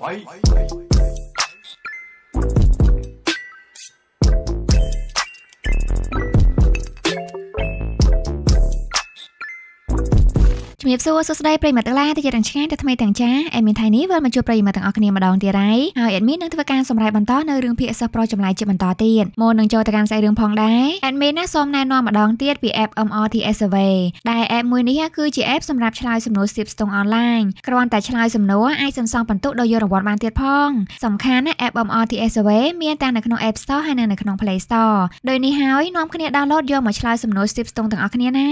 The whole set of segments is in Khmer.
Bye. Bye. Bye. ជំរាបសួរសួស្តីប្រិយមិត្តទាំងឡាយទៅជារងឆ្ងាយទៅថ្មីទាំងចាអេមីនថៃនេះវិលមកជួបប្រិយមិត្តទាំងអស់គ្នាម្ដងទៀតហើយហើយអេមីននឹងធ្វើការសម្រេចបន្តនៅរឿងភាគសិស្សប្រុសចម្លែកជាបន្តទៀតមុននឹងចូលទៅកាន់ខ្សែរឿងផងដែរអេមីនណាសូមណែនាំម្ដងទៀតពី app MRTS Survey ដែល app មួយនេះគឺជា app សម្រាប់ឆ្លើយសំណួរស្ទាបស្ទង់អនឡាញគ្រាន់តែឆ្លើយសំណួរអាចសន្សំពិន្ទុដោយយករង្វាន់បានទៀតផងសំខាន់ណា app MRTS Survey មានទាំងនៅក្នុង App Store ហើយនិងនៅក្នុង Play Store ដោយនេះហើយនាំគ្នា download យកមកឆ្លើយសំណួរស្ទាបស្ទង់ទាំងអស់គ្នាណា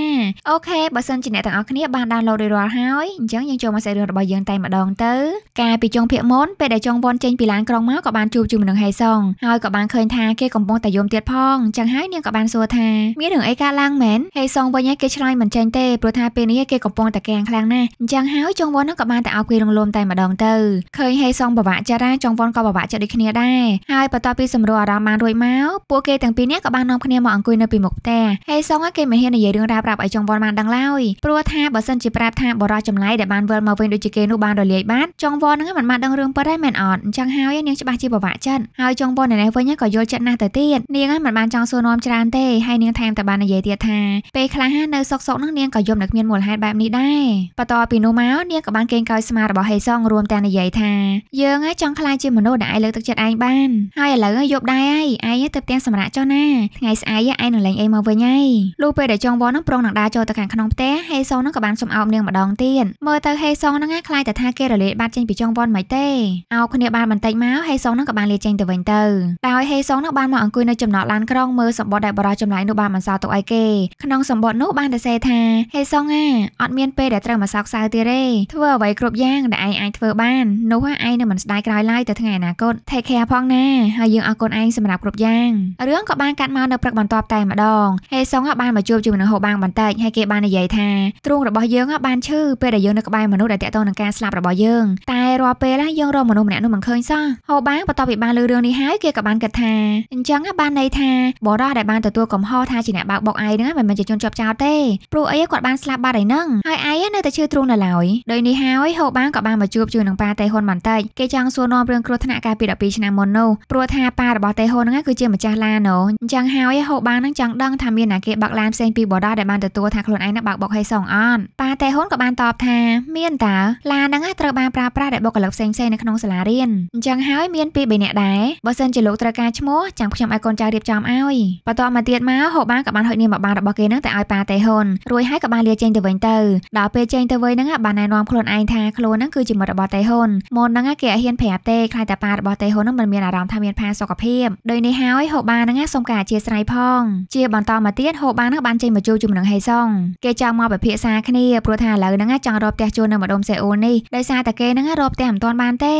អូខេបើសិនជាអ្នកទាំងអស់គ្នាបានដោនឡូតរួចរាល់ហើយអញ្ចឹងយើងចូលមកសាច់រឿងរបស់យើងតែម្ដង ទៅ កាលពីចុងភាគមុនពេលដែលចុងវ៉ុនចេញពីឡានក្រុងមកក៏បានជួបជាមួយនឹងហេសុងហើយក៏បានឃើញថាគេកំពុងតែយំទៀតផងអញ្ចឹងហើយនាងក៏បានសួរថា មានរឿងអីកើតឡើងមែនហេសុងវិញឯងគេឆ្លើយមិនចេញទេព្រោះថាពេលនេះគេកំពុងតែកៀងខ្លាំងណាស់អញ្ចឹងហើយចុងវ៉ុនក៏បានតែឲ្យគេរងលំតែម្ដងទៅឃើញហេសុងបបាក់ចិត្តដែរចុងវ៉ុនក៏បបាក់ចិត្តដូចគ្នាដែរហើយបន្ទាប់ពីសម្រួលអារម្មណ៍បានរួចមកពួកគេទាំងពីរនេះក៏បាននាំគ្នាមកអង្គុយនៅពីមុខផ្ទះហេសុងគេមិនហ៊ាននិយាយរឿងរ៉ាវប្រាប់ឲ្យចុងវ៉ុនបានដឹងឡើយព្រោះថាបើសិនជាជាប្រាប់ថាបរោះចម្លែកដែលបានវិលមកវិញដូចជាគេនោះបានរលាយបាត់ចុងវហ្នឹងមិនបានដឹងរឿងពិតទេមែនអត់អញ្ចឹងហើយនាងច្បាស់ជាពិបាកចិត្តហើយចុងវនេះវិញក៏យល់ចិត្តណាស់ទៅទៀតនាងមិនបានចង់សួរនាំច្រើនទេហើយនាងថែមតែបាននិយាយទៀតថាពេលខ្លះនៅសុកសុកហ្នឹងនាងក៏យំនៅគ្មានមូលហេតុបែបនេះដែរបន្ទាប់ពីនោះមកនាងក៏បានគេងកោយស្មាររបស់ហេសុងរួមទាំងនិយាយថាយើងឯងចង់ខ្លាចជាមនុស្សដែលឯងលើកទឹកចិត្តឯងបានហើយឥឡូវយប់ដែរឯងឯងទៅផ្ទះសម្រាប់ចុះណាថ្ងៃស្អែកឯងនឹងលែងឯងមកវិញឯងលុះពេលដែលចុងវហ្នឹងប្រងនឹងដើរចូលទៅខាងក្នុងផ្ទះហេសុងហ្នឹងក៏បានសុំអោបនាងម្ដងទៀតមើលទៅហេសុងហ្នឹងឯងខ្លាចតែថាគេរលាយបាត់ចេញពីចុងវ័នមិនទេអោបគ្នាបានបន្តិចមកហេសុងហ្នឹងក៏បានលាចេញទៅវិញទៅដោយហេសុងហ្នឹងបានមកអង្គុយនៅចំណតឡានក្រុងមើលសម្បត្តិដែលបរិយចំណាយនោះបានបន្សល់ទុកឲ្យគេក្នុងសម្បត្តិនោះបានតែសេថាហេសុងអាអត់មានពេលដែលត្រូវមកសោកសៅទៀតទេធ្វើអ្វីគ្រប់យ៉ាងដែលឯងអាចធ្វើបាននោះឯងនឹងមិនស្ដាយក្រោយឡើយទៅថ្ងៃអនាគត Take care ផងណាហើយយើងអរគុណឯងសម្រាប់គ្រប់យ៉ាងរឿងក៏បានកាត់មកនៅព្រឹកបន្ទាប់តែម្ដងហេសុងបានមកជួបជាមួយនឹងហូបាងបន្តិចហើយគេបាននិយាយថាទ្រូងរបស់យើងយើងបានឈឺពេលដែលយើងនៅក្បែរមនុស្សដែលតាក់ទងនឹងការស្លាប់របស់យើងតែរាល់ពេលយើងរកមនុស្សម្នាក់នោះមិនឃើញសោះហូបាងបន្ទាប់ពីបានលឺរឿងនេះហើយគេក៏បានគិតថាអញ្ចឹងបានន័យថាបរោះដែលបានទទួលកំហុសថាជាអ្នកបើកបុកឯងហ្នឹងមិនមែនជាជនជាប់ចោលទេព្រោះអីគាត់បានស្លាប់បាត់ឯហ្នឹងហើយឯងនៅតែឈឺទ្រូងនៅឡើយដោយនេះហើយហូបាងក៏បានមកជួបជួយនឹងប៉ាតេហ៊ុនបន្តិចគេចង់សួរនាំរឿងគ្រោះថ្នាក់កាលពី12ឆ្នាំមុននោះព្រោះថាប៉ារបស់តេហ៊ុនហ្នឹងគឺជាម្ចាស់ឡានអូអញ្ចឹងហើយហូបាងហ្នឹងចង់ដឹងថាមានអ្នកគេបើកឡានផ្សេងពីបរោះដែលបានទទួលថាខ្លួនឯងហ្នឹងបើកបុកហេសងអត់ប៉ាតេហ៊ុនក៏បានតបថាមានតើឡាហ្នឹងត្រូវបានប្រើប្រាស់ដោយបុគ្គលិកផ្សេងៗនៅក្នុងសាលារៀនអញ្ចឹងហើយមានពីរបីនាក់ដែរបើសិនជាលោកត្រូវការឈ្មោះចាំខ្ញុំឲ្យកូនចៅរៀបចំឲ្យបន្ទាប់មកទៀតមកហូបានក៏បានហុចនាមបបានរបស់គេហ្នឹងទៅឲ្យប៉ាតេហ៊ុនរួចហើយក៏បានលាចេញទៅវិញទៅដល់ពេលចេញទៅវិញហ្នឹងបានណែនាំខ្លួនឯងថាខ្លួនហ្នឹងគឺជាមិត្តរបស់តេហ៊ុនមុនហ្នឹងគេអត់ហ៊ានប្រាប់ទេខ្លាចតែប៉ារបស់តេហ៊ុនហ្នឹងមិនមានអារម្មណ៍ថាមានផាសុខភាពដោយនេះហើយហូបានហ្នឹងសូមការអធិស្ឋានផងជាបន្តមកទៀតហូបានហ្នឹងបានចេញមកជួបជាមួយនឹងហេសុងគេចង់មកពិភាក្សាគ្នាព្រោះថាឥឡូវហ្នឹងចង់រកផ្ទះជួលនៅម្ដុំសេអូលនេះដោយសារតែគេហ្នឹងរកផ្ទះមិនទាន់បានទេ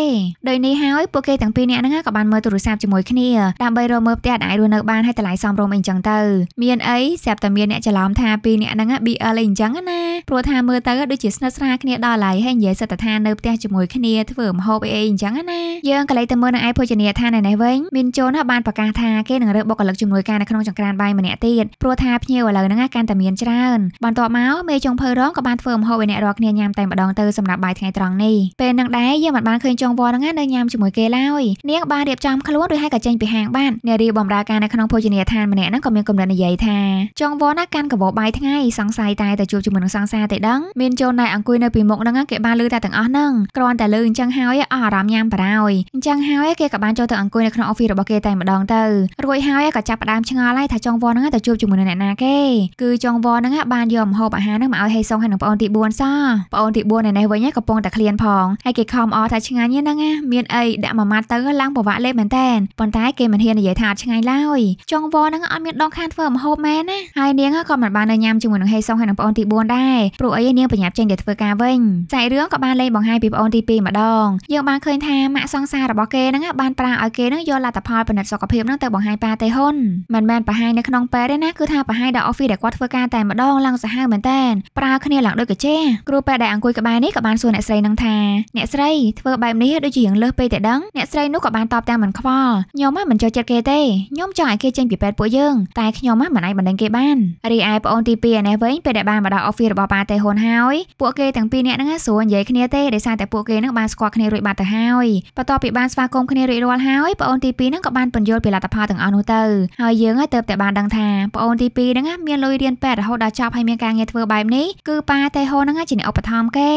ដោយនេះហើយពួកគេទាំងពីរនាក់ហ្នឹងក៏បានមើលទូរស័ព្ទជាមួយគ្នាដើម្បីរកមើលផ្ទះដែលអាចរស់នៅបានហើយតម្លៃសមរម្យអីចឹងទៅមានអីស្រាប់តែមានអ្នកច្រឡំថាពីរនាក់ហ្នឹង BL អីចឹងណាព្រោះថាមើលទៅដូចជាស្និទ្ធស្នាលគ្នាដល់ឡើយហើយនិយាយសិតថានៅផ្ទះជាមួយគ្នាធ្វើម្ហូបអីអីអញ្ចឹងណាយើងក៏លេចទៅមើលនៅឯភោជនីយដ្ឋាននេះវិញមានជូនបានប្រកាសថាគេនឹងរើបុគ្គលិកជំនួយការនៅក្នុងចង្ក្រានបាយម្នាក់ទៀតព្រោះថាភ្ញៀវឥឡូវហ្នឹងកាន់តែមានច្រើនបន្ទាប់មកមេចុងភៅរងក៏បានធ្វើម្ហូបឲ្យអ្នករាល់គ្នាញ៉ាំតែម្ដងទៅសម្រាប់បាយថ្ងៃត្រង់នេះពេលនឹងដែរយើងមិនបានឃើញចងវរហ្នឹងនៅញ៉ាំជាមួយគេឡើយនាងបានរៀបចំខ្លួនរួចហើយក៏ចេញពីហាងបាននារីបំរើការនៅក្នុងភោជនីយដ្ឋានម្នាក់ហ្នឹងក៏មានកំណត់និយាយថាចងវរណាកាន់កបោបាយថ្ងៃសង្ស័យតែតែជួបជាមួយនឹងសង្សារតែដឹងមានចូលណៃអង្គុយនៅពីមុខហ្នឹងគេបានលឺតែទាំងអស់ហ្នឹងគ្រាន់តែលឺអញ្ចឹងហើយអស់អារម្មណ៍ញ៉ាំបារោយអញ្ចឹងហើយគេក៏បានចូលទៅអង្គុយនៅក្នុង office របស់គេតែម្ដងទៅរួចហើយក៏ចាប់ផ្ដើមឆ្ងល់ហើយថាចងវរហ្នឹងទៅជួបជាមួយនឹងអ្នកណាគេគឺចងវរហ្នឹងបានយកម្ហូបអាហារហ្នឹងមកឲ្យហេសុងហើយនឹងអូនទី4សោះប្អូនទី4នៅនេះវិញឯងកំពុងតែឃ្លានផងហើយគេខំអថាឆ្ងាញ់ហ្នឹងណាមានអីដាក់មួយម៉ាត់ទៅឡើងប្រវាក់លេបមែនតែនប៉ុន្តែគេមិនហ៊ាននិយាយថាអត់ឆ្ងាញ់ឡើយចុងវហ្នឹងអត់មានដងខានធ្វើម្ហូបមែនណាហើយនាងក៏មិនបាននៅញ៉ាំជាមួយនឹងហេសុងហើយនឹងប្អូនទី4ដែរព្រោះអីនាងបញ្ញាប់ចេញទៅធ្វើការវិញសាច់រឿងក៏បានលេងបង្ហាញពីប្អូនទី2ម្ដងយើងបានឃើញថាម៉ាក់សង្សាររបស់គេហ្នឹងបានប្រាឲ្យគេហ្នឹងយកលទ្ធផលពិនិត្យសុខភាពហ្នឹងទៅបង្ហាញប៉ាទេហ៊ុនមិនមែនបង្ហាញនៅក្នុងពេទ្យទេណាគឺថាបង្ហាញដល់ office ដែលគាត់ធ្វើការតែម្ដងឡើងសាហាវមែនតែនប្រើគ្នាឡើងដូចកាចេគ្រូពេទ្យដែលអង្គុយក្បែរនេះក៏បានសួរអ្នកស្រីនឹងថាអ្នកស្រីធ្វើបែបនេះដូចជារៀងលើសពេកតែដឹងអ្នកស្រីនោះក៏បានតបតាមមិនខ្វល់ខ្ញុំមិនចូលចិត្តគេទេខ្ញុំចង់ឲ្យគេចេញពីពេទ្យពួកយើងតែខ្ញុំមិនអាចបណ្ដឹងគេបានរីឯប្អូនទី2ឯនេះវិញពេលដែលបានមកដល់ office របស់ប៉ាតេហ៊ុនហើយពួកគេទាំងពីរនាក់ហ្នឹងស្រួលនិយាយគ្នាទេដោយសារតែពួកគេហ្នឹងបានស្គាល់គ្នារួចបាត់ទៅហើយ បន្ទាប់ពីបានស្វាគមន៍គ្នារួចរាល់ហើយប្អូនទី2ហ្នឹងក៏បានបញ្យល់ពីលទ្ធផលទាំងអស់នោះទៅហើយយើងទៅតែបានដឹងថាប្អូនទី2ហ្នឹងមានលុយរៀនពេទ្យរហូតដល់ចប់ហើយមានការងារធ្វើបែបនេះគឺប៉ាប៉ាតេហូហ្នឹងជាអ្នកឧបត្ថម្ភគេ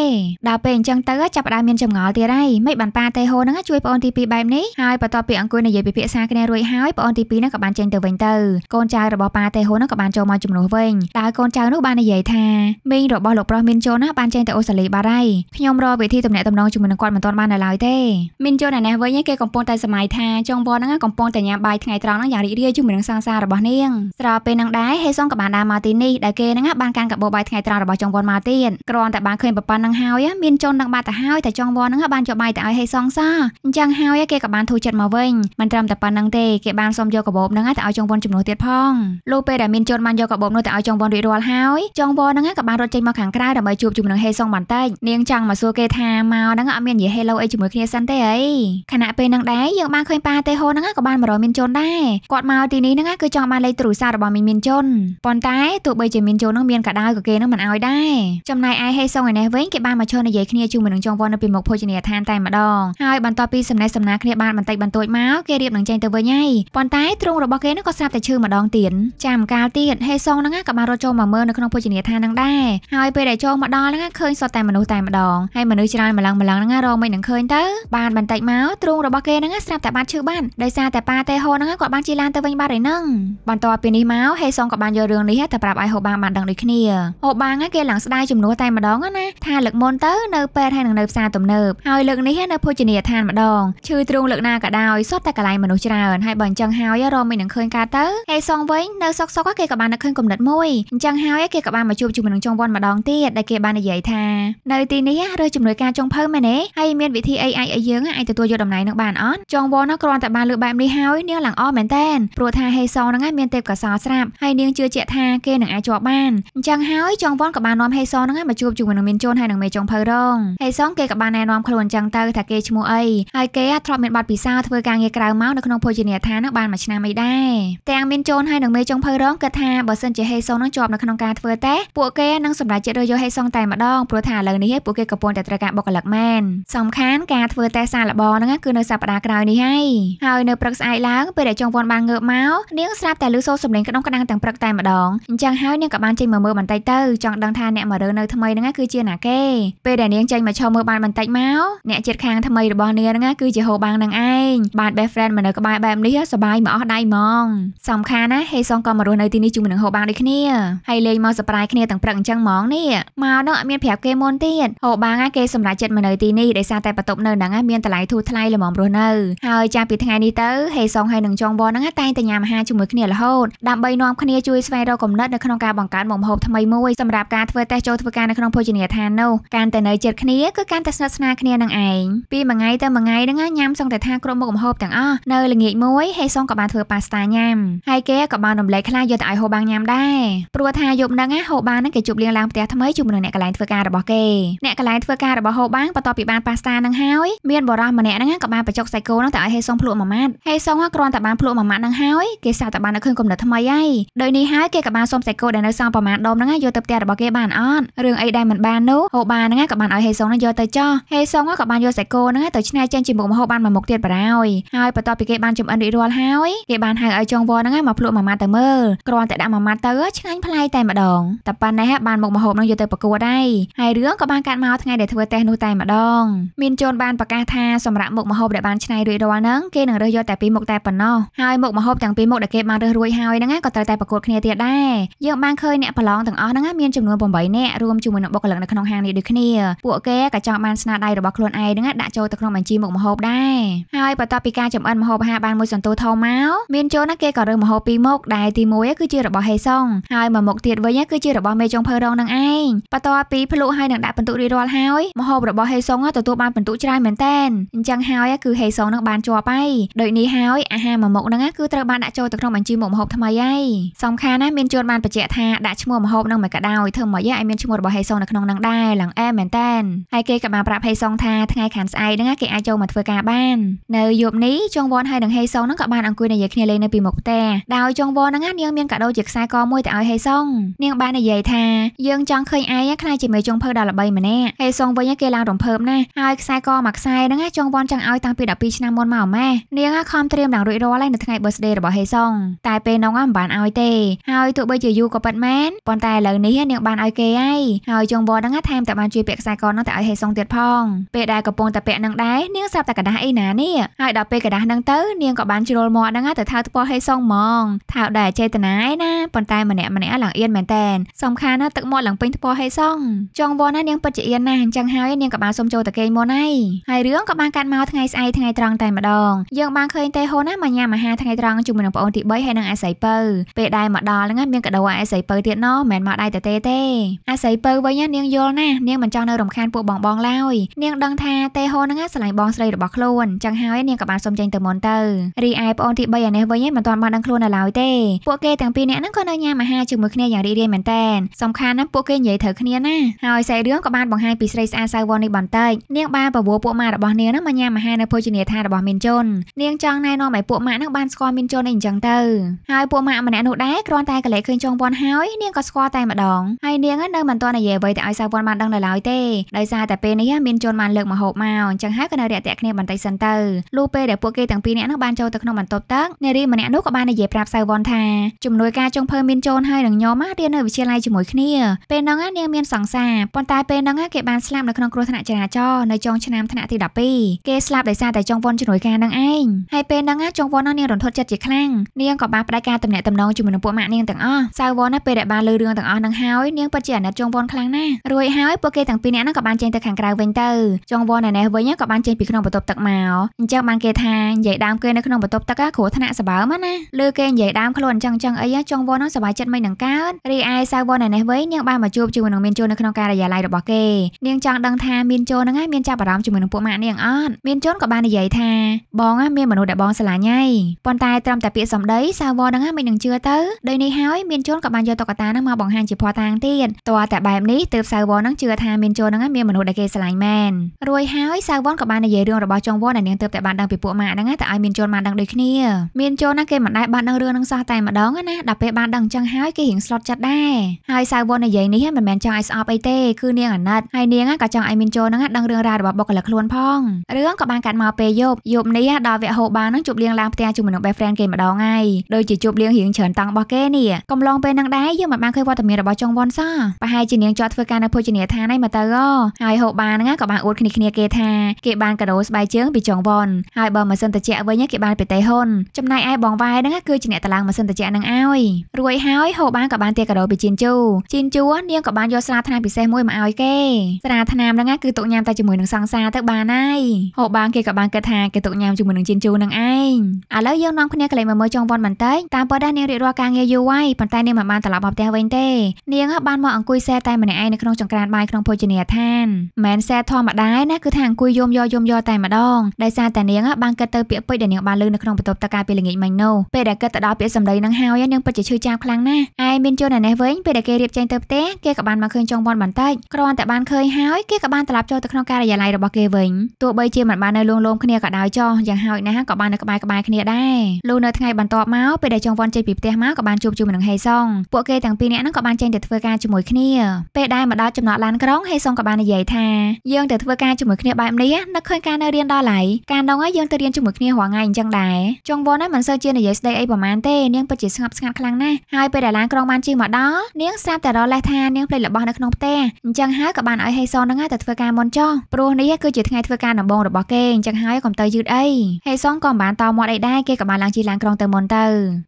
ដល់ពេលអញ្ចឹងទៅចាប់ផ្ដើមមានចម្ងល់ទៀតហើយមិនបានប៉ាតេហូហ្នឹងជួយប្អូនទី2បែបនេះហើយបន្ទាប់ពីអង្គុយនិយាយពិភាក្សាគ្នារួចហើយប្អូនទី2ហ្នឹងក៏បានចេញទៅវិញទៅកូនចៅរបស់ប៉ាតេហូហ្នឹងក៏បានចូលមកជំនួសវិញហើយកូនចៅនោះបាននិយាយថាមីងរបស់លោកប្រុសមីនជូនណាបានចេញទៅអូស្ត្រាលីបាត់ហើយខ្ញុំរកវិធីទំនាក់ទំនងជាមួយនឹងគាត់មិនទាន់បាននៅឡើយទេមីនជូនឯនេះវិញគេកំពុងតែសម័យថាចុងវត្តហ្នឹងកំពុងតែញ៉ាំបាយថ្ងៃត្រង់ហ្នឹងយ៉ាងរីករាយជាមួយនឹងសង្សាររបស់នាងស្របពេលនឹងដែរហេសុងក៏បានដើរមកទីនេះដែលគេហ្នឹងបានកាន់កាបូបបាយថ្ងៃត្រង់របស់ចុងវត្តមកទៀតគ្រាន់តែបានឃើញប្រព័ន្ធនឹងហើយមានជននឹងបាត់ទៅហើយតែចងវរនឹងបានចុះបាយទៅឲ្យហេសងសាអញ្ចឹងហើយគេក៏បានធូរចិត្តមកវិញមិនត្រឹមតែប៉ុណ្្នឹងទេគេបានសុំយកកាបូបនឹងទៅឲ្យចងវរចំនួនទៀតផងលុះពេលដែលមានជនបានយកកាបូបនោះទៅឲ្យចងវររួចរាល់ហើយចងវរនឹងក៏បានរត់ចេញមកខាងក្រៅដើម្បីជួបជាមួយនឹងហេសងបន្តិចនាងចង់មកសួរគេថាមកនឹងអត់មាននិយាយ hello អីជាមួយគ្នាសិនទេអីខណៈពេលនឹងដែរយើងបានឃើញប៉ាទេហូនឹងក៏បានមករមានជនដែរគាត់មកទីនេះនឹងគឺចង់បានលេខទូរស័ព្ទរបស់មីនមានជនប៉ុន្តែទោះបីជាមានជននឹងមានក៏ដោយក៏គេនឹងមិនឲ្យដែរចំណែកឯហេសុងឯនេះវិញគេបានមកឈរនិយាយគ្នាជាមួយនឹងចងវ័ននៅពីមុខភោជនីយដ្ឋានតែម្ដងហើយបន្ទាប់ពីសំណេះសំណាលគ្នាបានបន្តិចបន្តួចមកគេរៀបនឹងចេញទៅវិញហើយប៉ុន្តែទ្រូងរបស់គេនឹងក៏ស្រាប់តែឈឺម្ដងទៀតចាំកាលទៀតហេសុងហ្នឹងក៏បានរត់ចូលមកមើលនៅក្នុងភោជនីយដ្ឋានហ្នឹងដែរហើយពេលដែលចូលមកដល់ហ្នឹងឃើញសុទ្ធតែមនុស្សតែម្ដងហើយមនុស្សច្រើនម្លឹងម្លឹងហ្នឹងរងមិននឹងឃើញទៅបានបន្តិចមកទ្រូងរបស់គេហ្នឹងស្រាប់តែបានឈឺបានដោយសារតែប៉ាតេហូហ្នឹងគាត់បានជិះឡានទៅវិញបាត់ហើយហ្នឹងបន្ទាប់ពីនេះមកហេសុងក៏បានយករឿងនេះទៅប្រាប់ឲ្យហូបាងបានដឹងដូចគ្នាហូបាងគេឡើងស្ស្ដាយចំនួនតែម្ដងណាថាលើកមុនទៅនៅពេទ្យហើយនឹងនៅផ្សារទំនើបហើយលើកនេះនៅភោជនីយដ្ឋានម្ដងឈឺទ្រូងលើកណាក៏ដោយសុទ្ធតែកន្លែងមនុស្សច្រើនហើយបើអញ្ចឹងហើយរមមិននឹងឃើញកើតទៅហេសងវិញនៅសុកសុកគេក៏បាននឹកឃើញគំនិតមួយអញ្ចឹងហើយគេក៏បានមកជួបជាមួយនឹងចុងវ័នម្ដងទៀតដែលគេបាននិយាយថានៅទីនេះរើជំនួយការចុងភៅមែនទេហើយមានវិធីអីអាចឲ្យយើងអាចទទួលយកដំណ័យនឹងបានអត់ចុងវ័នគ្រាន់តែបានលើបែបនេះហើយនាងឡើងអស់មែនតែនព្រោះថាហេសងហ្នឹងមានទេពកោសលស្រាប់ហើយនាងជឿជាក់ថាគេនឹងអាចជាប់បានអញ្ចឹងហើយចុងវ័នក៏បាននាំហេហេសនហ្នឹងមកជួបជាមួយនឹងមានជូនហើយនឹងមេចុងភៅរងហេសនគេក៏បានណែនាំខ្លួនចឹងទៅថាគេឈ្មោះអីហើយគេធ្លាប់មានបទពិសោធន៍ធ្វើការងារក្រៅមកនៅក្នុងភោជនីយដ្ឋានហ្នឹងបានមួយឆ្នាំអីដែរទាំងមានជូនហើយនឹងមេចុងភៅរងគិតថាបើសិនជាហេសនហ្នឹងជាប់នៅក្នុងការធ្វើតេស្តពួកគេនឹងសម្រេចចិត្តរើយកហេសនតែម្ដងព្រោះថាឥឡូវនេះពួកគេកំពុងតែត្រូវការបុគ្គលិកមែនសំខាន់ការធ្វើតេស្តសាឡបហ្នឹងគឺនៅសប្ដាហ៍ក្រោយនេះហើយហើយនៅព្រឹកស្អែកឡើងពេលដែលចុងវ័នបានងើបមកនាងស្រាប់តែឮសូរសំឡេងក្តុងក្តាំងទាំងព្រឹកតែម្ដងអញ្ចឹងហើយនាងក៏បានចេញមកមើលបន្តិចទៅចង់ដឹងថាអ្នកមករើនៅ ថ្មីហ្នឹងគឺជាណាគេពេលដែលនាងចេញមកឈរមើលបានបន្តិចមកអ្នកជិតខាងថ្មីរបស់នាងហ្នឹងគឺជាហូបាំងនឹងឯងបាន best friend មកនៅក្បែរបែបនេះសបាយមកអស់ដៃហ្មងសំខាន់ណាហេសុងក៏មករស់នៅទីនេះជាមួយនឹងហូបាំងដូចគ្នាហើយលេងមក surprise គ្នាទាំងព្រឹកអញ្ចឹងហ្មងនេះមកនោះអត់មានប្រាប់គេមុនទៀតហូបាំងគេសម្រាប់ចិត្តមកនៅទីនេះដោយសារតែបន្ទប់នៅហ្នឹងមានតម្លៃធូរថ្លៃល្មមរស់នៅហើយចាប់ពីថ្ងៃនេះតទៅហេសុងហើយនឹងចងវ៉ហ្នឹងតែងតែញ៉ាំអាហារជាមួយគ្នារហូតដើម្បីនាំគ្នាជួយស្វែងរកគំនិតនៅក្នុងការបង្កើតមុខម្ហូបថ្មីមួយសម្រាប់ការធ្វើតេស្តចូលធ្វើការនៅក្នុងភោជនីយដ្ឋាននោះកាន់តែនៅជិតគ្នាគឺកាន់តែស្និទ្ធស្នាលគ្នានឹងឯងពីមួយថ្ងៃទៅមួយថ្ងៃហ្នឹងញ៉ាំសង្កេតថាគ្រប់មុខម្ហូបទាំងអស់នៅល្ងាចមួយហេសុងក៏បានធ្វើប៉ាស្តាញ៉ាំហើយគេក៏បានរំលែកខ្លះយកទៅឲ្យហូបាងញ៉ាំដែរព្រោះថាយប់ហ្នឹងហូបាងហ្នឹងគេជប់លៀងឡើងផ្ទះថ្មីជាមួយនឹងអ្នកកន្លែងធ្វើការរបស់គេអ្នកកន្លែងធ្វើការរបស់ហូបាងបន្ទាប់ពីបានប៉ាស្តាហ្នឹងហើយមានបរិះម្នាក់ហ្នឹងក៏បានបញ្ចុកសៃគោហ្នឹងទៅឲ្យហេសុងភ្លក់មួយម៉ាត់ហេសុងគ្រាន់តែបានភ្លក់មួយម៉ាត់ហ្នឹងហើយគេសាប់តែបានឃើញគំនិតថ្មីហើយដោយនេះហើយគេក៏បានសុំសៃគោដែលនៅសងប្រមាណដុំហ្នឹងយកទៅផ្ទះរបស់គេបានអអត់រឿងអីដែលមិនបាននោះហូបាហ្នឹងក៏បានឲ្យហេសុងហ្នឹងយកទៅចោះហេសុងក៏បានយកសាច់គោហ្នឹងទៅឆ្នៃចេញជាមុខម្ហូបបានមួយមុខទៀតបារោយហើយបន្ទាប់ពីគេបានចំអិនរីករាល់ហើយគេបានហៅឲ្យចងវហ្នឹងមកភ្លក់មួយម៉ាត់ទៅមើលគ្រាន់តែដាក់មួយម៉ាត់ទៅឆ្ងាញ់ប្លែកតែម្ដងតែប៉ុណ្ណេះបានមុខម្ហូបហ្នឹងយកទៅប្រកួតហើយហើយរឿងក៏បានកាត់មកថ្ងៃដែលធ្វើតេស្តនោះតែម្ដងមានជូនបានប្រកាសថាសម្រាប់មុខម្ហូបដែលបានឆ្នៃរួចរាល់ហ្នឹងគេនឹងរើសយកតែពីរមុខតែប៉ុណ្ណោះហើយមុខម្ហូបទាំងពីរមុខដែលគេបានរើសរួចហើយហ្នឹងក៏ត្រូវតែប្រកួតគ្នាទៀតដែរយើងបានឃើញអ្នកប្រឡងទាំងអស់ហ្នឹងមានចំនួន8នាក់រួមជាមួយនឹងបុគ្គលិកនៅក្នុងហាងនេះដូចគ្នាពួកគេក៏ចង់បានស្នាដៃរបស់ខ្លួនឯងហ្នឹងដាក់ចូលទៅក្នុងបញ្ជីមុខម្ហូបដែរហើយបន្ទាប់ពីការចម្អិនម្ហូបអាហារបានមួយសន្ទុះធំមកមានជូនគេក៏រើសម្ហូបពីរមុខដែលទី1គឺជារបស់ហេសុងហើយមួយមុខទៀតវិញគឺជារបស់មេចុងភៅរងនឹងឯងបន្ទាប់ពីភ្លក់ហើយនឹងដាក់ពិន្ទុរីរាល់ហើយម្ហូបរបស់ហេសុងទទួលបានពិន្ទុច្រើនមែនតើអញ្ចឹងហើយគឺហេសុងនឹងបានជាប់ហើយដូចនេះហើយអាហារមួយមុខហ្នឹងគឺត្រូវបានដាក់ចូលទៅក្នុងបញ្ជីមុខម្ហូបថ្មីហើយសំខាន់ណាស់មានជួនបានបញ្ជាក់ថាដាក់ឈ្មោះម្ហូបនឹងមួយកដោយធ្វើមកយ៉ាអាចមានឈ្មោះរបស់ហេសុងនៅក្នុងនឹងដែរឡើងអែមែនតែនហើយគេក៏បានប្រាប់ហេសុងថាថ្ងៃខាងស្អែកហ្នឹងគេអាចចូលមកធ្វើការបាននៅយប់នេះចុងវ៉នហើយនឹងហេសុងហ្នឹងក៏បានអង្គុយនិយាយគ្នាលេងនៅពីមុខផ្ទះដោយចុងវ៉នហ្នឹងនាងមានកាដូជាខ្សែកមួយទៅឲ្យហេសុងនាងបាននិយាយថាយើងចង់ឃើញឯងខ្លាចជាមេចុងភៅដល់ល្បីម្នាក់ហេសុងវិញគេឡើងរំភើបណាស់ហើយខ្សែកមួយខ្សែហ្នឹងចុងវ៉នចង់ឲ្យតាំងពី12ឆ្នាំមុនមកម៉ែនាងខំត្រៀមឡើងរួចរាល់ហើយនៅថ្ងៃ birthday របស់ហេសុងតែពេលនោះមិនបានឲ្យទេហើយទោះបីជាយូរក៏ប៉ិតមែនប៉ុន្តែឥឡូវនេះនាងបានឲ្យគេទេឯងហើយចុងវហ្នឹងថែមតែបានជួយពាក់ខ្សែកនោះតែឲ្យហេសុងទៀតផង ពេលដែលកំពុងតែពាក់នឹងដែរនាងស្រាប់តែกระดาษអីណានេះហើយដល់ពេលกระดาษហ្នឹងទៅនាងក៏បានជ្រុលមាត់ហ្នឹងទៅថើថ្ពោះហេសុងហ្មងថើដែរចេតនាឯណាប៉ុន្តែម្នាក់ម្នាក់ឡើងអៀនមែនតែនសំខាន់ណាទឹកមាត់ឡើងពេញថ្ពោះហេសុងចុងវណានាងពិតជាអៀនណាស់អញ្ចឹងហើយនាងក៏បានសុំចូលទៅគេងមុនហើយហើយរឿងក៏បានកាត់មកថ្ងៃស្អែកថ្ងៃត្រង់តែម្ដងយើងបានឃើញទេហ៊ុនណាមកញ៉ាំអាហារថ្ងៃត្រង់ជាមួយនឹងប្អូនទី3ហើយនឹងអាស័យពៅពេលដែលមកដល់ហ្នឹងមានកដោអាស័យពៅទៀតណោះមិនមែនមកដៃតែទេទេអាស័យពៅវិញនាងយល់ណាស់នាងមិនចង់នៅរំខានពួកបងបងឡើយនាងដឹងថាតេហូនឹងស្រឡាញ់បងស្រីរបស់ខ្លួនចឹងហើយ នាងក៏បានសុំចេញទៅមុនទៅរីឯប្អូនទី3អានេះវិញមិនទាន់បានដឹងខ្លួននៅឡើយទេពួកគេទាំងពីរនាក់ហ្នឹងក៏នៅញ៉ាំអាហារជាមួយគ្នាយ៉ាងរីករាយមែនតើសំខាន់ណាស់ពួកគេនិយាយត្រូវគ្នាណាហើយសាច់រឿងក៏បានបង្ហាញពីស្រីស្អាតសៅវននេះបន្តិចនាងបានបវរពួកម៉ាក់របស់នាងហ្នឹងមកញ៉ាំអាហារនៅភោជនីយដ្ឋានរបស់មីនជុននាងចង់ណែនាំឲ្យពួកម៉ាក់ហ្នឹងបានស្គាល់មីនជុនអីអញ្ចឹងទៅហើយពួកម៉ាក់ម្នាក់នោះដែរគ្រាន់តែកលែកឃើញចងវ័នហើយនាងក៏ស្គាល់តែម្ដងហើយនាងនៅមិនទាន់និយាយអ្វីទៅឲ្យសាវ័នបានដឹងនៅឡើយទេដោយសារតែពេលនេះមានជនបានលើកមកហូបមកអញ្ចឹងហើយក៏នៅរាក់ទាក់គ្នាបន្តិចសិនទៅលុះពេលដែលពួកគេទាំងពីរនាក់នោះបានចូលទៅក្នុងបន្ទប់ទឹកនារីម្នាក់នោះក៏បាននិយាយប្រាប់សាវ័នថាជំនួយការចុងភើមានជូនហើយនឹងញោមរៀននៅវិទ្យាល័យជាមួយគ្នាពេលហ្នឹងនាងមានសង្សារប៉ុន្តែពេលហ្នឹងគេបានស្លាប់នៅក្នុងគ្រោះថ្នាក់ចរាចរណ៍នៅចុងឆ្នាំថ្នាក់ទី12គេស្លាប់ដោយសារតែចុងវ័នជំនួយការនឹងឯងហើយពេលហ្នឹងចុងវ័ននោះនាងរន្ធត់ចិត្តជាខ្លាំងនាងក៏បានផ្ដាច់ការតំណែងតំណងជាមួយនឹងពួកម៉ាក់នាងទាំងអស់សាវ័នពេលដែលបានលើរឿងទាំងអស់ហ្នឹងហើយនាងពិតជាណិតចុងវ៉ុនខ្លាំងណាស់រួចហើយពួកគេទាំងពីរនាក់ហ្នឹងក៏បានចេញទៅខាងក្រៅវិញទៅចុងវ៉ុនណែវិញក៏បានចេញពីក្នុងបន្ទប់ទឹកមកអញ្ចឹងបានគេថានិយាយដើមគេនៅក្នុងបន្ទប់ទឹកគ្រោះថ្នាក់សម្បើមណាលើគេនិយាយដើមខ្លួនអញ្ចឹងអញ្ចឹងអីចុងវ៉ុនហ្នឹងសប្បាយចិត្តមិននឹងកើតរីឯសៅវ៉ុនណែវិញនាងបានមកជួបជាមួយនឹងមានជូននៅក្នុងការិយាល័យរបស់គេនាងចង់ដឹងថាមានជូនហ្នឹងឯងមានចាប់អារម្មណ៍ជាមួយនឹងពួកម៉ាក់នាងអត់មានជូនក៏បាននិយាយថាបងមានមនុស្សដែលបងស្រឡាញ់ហើយប៉ុន្តែត្រឹមតែពាក្យសម្ដីសៅវ៉ុនហ្នឹងមិននឹងជឿទៅដូចនេះហើយមានជូនក៏បានយកតុក្កតាហ្នឹងមកបង្ហាញជាភ័ស្តុតាងទៀតតតតែបែបនេះទើបសៅវននឹងជឿថាមានជោនឹងមានមនុស្សដែលគេស្រឡាញ់មែនរួយហើយសៅវនក៏បាននិយាយរឿងរបស់ចុងវនដែលនាងទើបតែបានដឹងពីពួកម៉ាក់ហ្នឹងតែឲ្យមានជោបានដឹងដូចគ្នាមានជោណាគេមិនដែលបានដឹងរឿងនឹងសោះតែម្ដងណាដល់ពេលបានដឹងចឹងហើយគេរៀងស្លុតចិត្តដែរហើយសៅវននិយាយនេះមិនមែនចង់ឲ្យស្អប់អីទេគឺនាងអាណិតហើយនាងក៏ចង់ឲ្យមានជោនឹងដឹងរឿងរ៉ាវរបស់បុគ្គលិកខ្លួនផងរឿងក៏បានកាត់មកពេលយប់យប់នេះដល់វគ្គហូបបាននឹងជប់លៀងឡើងផ្ទះជាមួយនឹង best friend គេម្ដងហើយដូចជាជប់លៀងរៀងច្រើនតង់របស់គេនេះកំឡុងពេលនឹងដែរយើងមិនបានឃើញវត្តមានរបស់ចុងវនសោះប្រហែលជានាងចត់ធ្វើការនៅភោជនីយដ្ឋានឯងមកទៅហ៎ហើយហូបបានហ្នឹងក៏បានអួតគ្នាគ្នាគេថាគេបានកាដូស្បែកជើងពីចុងវ៉ុនហើយបើម៉ាស៊ីនត្រជាក់វិញគេបានពីតេហ៊ុនចំណែកឯបងវ៉ែហ្នឹងគឺជាអ្នកតឡាងម៉ាស៊ីនត្រជាក់ហ្នឹងឲ្យរួចហើយហូបបានក៏បានទាកាដូពីជីនជូជីនជូនាងក៏បានយកស្រាថ្នាំពិសេសមួយមកឲ្យគេស្រាថ្នាំហ្នឹងគឺទុកញ៉ាំតែជាមួយនឹងសង្សារទៅបានហើយហូបបានគេក៏បានគិតថាគេទុកញ៉ាំជាមួយនឹងជីនជូនឹងឯងឥឡូវយើងនាំគ្នាកន្លែងមើលចុងវ៉ុនបន្តិចតាមពិតដែរនាងរៀបរាប់ការងារយូរហើយប៉ុន្តែនាងមិនបានត្រឡប់មកផ្ទះវិញទេនាងបានមកអង្គុយសែតែម្នាក់ឯងនៅក្នុងចង្ក្រានបាយក្នុងភោជនីយដ្ឋានមិនសែធម្មតាឯណាគឺថាអង្គុយយំយកយំយកតែម្ដងដោយសារតែនាងបានគិតទៅពាក្យពេចន៍ដែលនាងបានលើនៅក្នុងបន្ទប់តកាពេលល្ងាចមិញនោះពេលដែលគិតទៅដល់ពាក្យសម្ដីនឹងហើយនាងពិតជាឈឺចាប់ខ្លាំងណាស់ឯមានជូនអានេះវិញពេលដែលគេរៀបចេញទៅផ្ទះគេក៏បានមកឃើញចុងវ័នបន្តិចគ្រាន់តែបានឃើញហើយគេក៏បានត្រឡប់ចូលទៅក្នុងការិយាល័យរបស់គេវិញទោះបីជាមិនបាននៅលួងលោមគ្នាក៏ដោយចោះយ៉ាងហោចណាស់ក៏បាននៅក្បែរក្បែរគ្នាដែរលុះនៅថ្ងៃបន្ទាប់មកពេលដែលចុងវ័នចេញពីផ្ទះមកក៏បានជួបជុំនឹងហេសុងពួកគេទាំងពីរនាក់ហ្នឹងក៏បានចេញទៅធ្វើការជាមួយគ្នាពេលដែលមកដល់ចំណតឡានក្រុងហេសុងក៏បាននិយាយថាយើងទៅធ្វើការជាមួយគ្នាបែបនេះនឹកឃើញការនៅរៀនដល់ឡៃការដងហើយយើងទៅរៀនជាមួយគ្នារាល់ថ្ងៃអញ្ចឹងដែរចុងវណ្ណមិនសូវជានិយាយស្ដីអីប្រហែលទេនាងពិតជាស្ងប់ស្ងាត់ខ្លាំងណាស់ហើយពេលដែលឡានក្រុងបានជិះមកដល់នាងស្រាប់តែរលេះថានាងភ្លេចរបស់នៅក្នុងផ្ទះអញ្ចឹងហើយក៏បានឲ្យហេសុងនឹងទៅធ្វើការមុនចុះព្រោះនេះគឺជាថ្ងៃធ្វើការដំបូងរបស់គេអញ្ចឹងហើយកុំទៅយឺតអីហេសុងក៏មិនបានតមាត់អីដែរគេក៏បានឡើងជិះឡានក្រុងទៅមុនទៅ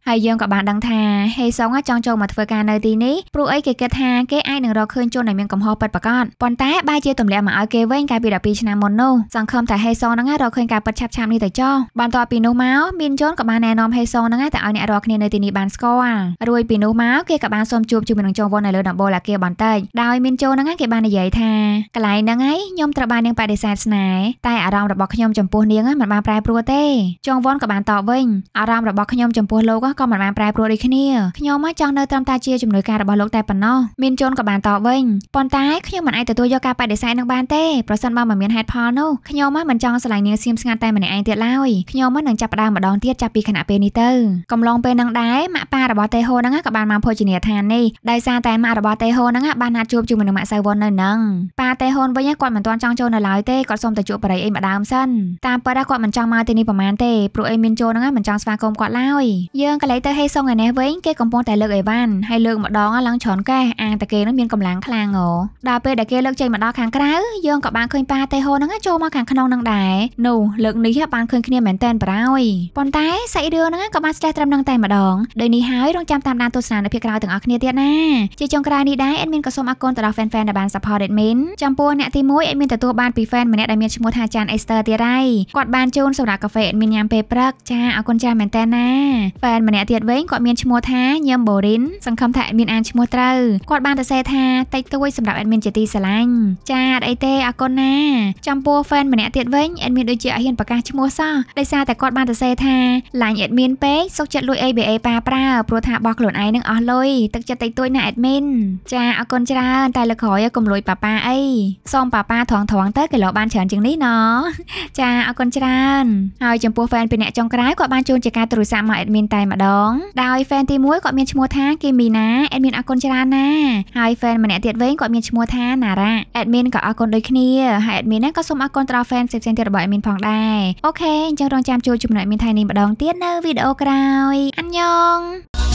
ហើយយើងក៏បានដឹងថាហេសុងចង់ចូលមកធ្វើការនៅទីនេះព្រោះអីគេគិតថាគេគេអាចនឹងរកឃើញជនដែលមានកំហុសពិតប្រាកដប៉ុន្តែបែរជាទម្លាក់មកឲ្យគេវិញកាលពី12ឆ្នាំមុននោះសង្ឃឹមថាហេសូហ្នឹងរកឃើញការពិតឆាប់ឆាប់នេះទៅចោះបន្ទាប់ពីនោះមកមានជនក៏បានណែនាំហេសូហ្នឹងទៅឲ្យអ្នករកគ្នានៅទីនេះបានស្គាល់រួចពីនោះមកគេក៏បានសូមជួបជាមួយនឹងចងវណ្ណនៅលើដំបូលអាគារបន្តិចដោយមានជនហ្នឹងគេបាននិយាយថាកន្លែងហ្នឹងឯងខ្ញុំត្រូវបាននាងបដិសេធស្នេហ៍តែអារម្មណ៍របស់ខ្ញុំចំពោះនាងមិនបានប្រែប្រួលទេចងវណ្ណក៏បានតបវិញអារម្មណ៍របស់ខ្ញុំចំពោះលោកក៏មិនបានប្រែប្រួលដូចគ្នាខ្ញុំចង់នៅត្រឹមតែជាជំនួយការរបស់លោកតែប៉ុណ្ណោះមានជជនក៏បានតបវិញប៉ុន្តែ ខ្ញុំមិនអាចទទួលយកការបដិសេធនឹងបានទេប្រសិនបើមិនមានហេតុផលនោះខ្ញុំមិនចង់ឆ្លងនាងសៀមស្ងាត់តែម្នាក់ឯងទៀតឡើយខ្ញុំនឹងចាប់ផ្ដើមម្ដងទៀតចាប់ពីខណៈពេលនេះទៅកំឡុងពេលនឹងដែរម៉ាក់ប៉ារបស់តេហូហ្នឹងក៏បានមកភោជនីយដ្ឋាននេះដោយសារតែម៉ាក់របស់តេហូហ្នឹងបានណាត់ជួបជាមួយនឹងម៉ាក់សៅវុននៅហ្នឹងប៉ាតេហូនវិញគាត់មិនទាន់ចង់ចូលនៅឡើយទេគាត់សុំតែជួបបរិយអីម្ដងសិនតាមពិតគាត់មិនចង់មកទីនេះប្រហែលទេព្រោះអីមានចូលហ្នឹងមិនចង់ស្វាគមន៍គាត់ឡើយយើងក៏លេចទៅហេសុងឯនេះវិញគេកំពុងតែលើកអីវ៉ាន់ហើយលើកម្ដងឡើងច្រើនកេះអាងតែគេនឹងមានកម្លាំងខ្លាំងហ៎ដល់ពេលដែលគេលើកចេញមកដល់ខាងក្រៅយើងក៏បានឃើញប៉ាតេហូនឹងចូលមកខាងក្នុងនឹងដែរនោះលើកនេះបានឃើញគ្នាមែនតែនប្រោយប៉ុន្តែសាច់រឿងហ្នឹងក៏បានស្លេះត្រឹមនឹងតែម្ដងដូចនេះហើយរងចាំតាមដានទស្សនានៅភាគក្រោយទាំងអស់គ្នាទៀតណាជាចុងក្រោយនេះដែរអេដមីនក៏សូមអរគុណទៅដល់ fan fan ដែលបាន support អេដមីនចំពោះអ្នកទី1អេដមីនទទួលបានពី fan ម្នាក់ដែលមានឈ្មោះថាចានអេស្ទ័រទៀតហើយគាត់បានជូនសម្រាប់កាហ្វេអេដមីនញ៉ាំពេលព្រឹកចាអរគុណចាមែនតើណា fan ម្នាក់ទៀតវិញគាត់មានឈ្មោះថាញឹមបូរីនសង្ឃឹមថាអេដមីនអានឈ្មោះត្រូវគាត់បានទៅសរសេរថាតិចតួចសម្រាប់ admin ជាទីស្រឡាញ់ចាអត់អីទេអរគុណណាចំពោះ fan ម្នាក់ទៀតវិញ admin ដូចជាអហ៊ានប្រកាសឈ្មោះសោះដោយសារតែគាត់បានសរសេរថាឡាញ admin ពេកសុខចិត្តលួច ABA ប៉ាប្រើព្រោះថាបោះខ្លួនឯងនឹងអស់លុយទឹកចិត្តតិចតួចណា admin ចាអរគុណច្រើន តែលើក្រោយកំលួយប៉ាប៉ាអីសូមប៉ាប៉ាថងថងទៅគេលោបានច្រើនជាងនេះណចាអរគុណច្រើនហើយចំពោះ fan ពីអ្នកចុងក្រោយគាត់បានជូនជាការទូរស័ព្ទមក admin តែម្ដង ដោយ fan ទី1គាត់មានឈ្មោះថាគីមីណា admin អរគុណច្រើនណាហើយ fan ម្នាក់ទៀតវិញគាត់មានឈ្មោះថាណារ៉ា admin ក៏អរគុណដូចគ្នាហើយ admin ហ្នឹងក៏សូមអរគុណទៅដល់ fan ផ្សេងៗទៀតរបស់ admin ផងដែរអូខេអញ្ចឹងរងចាំជួបជាមួយ admin ថ្ងៃនេះម្ដងទៀតនៅវីដេអូក្រោយអញ្ញង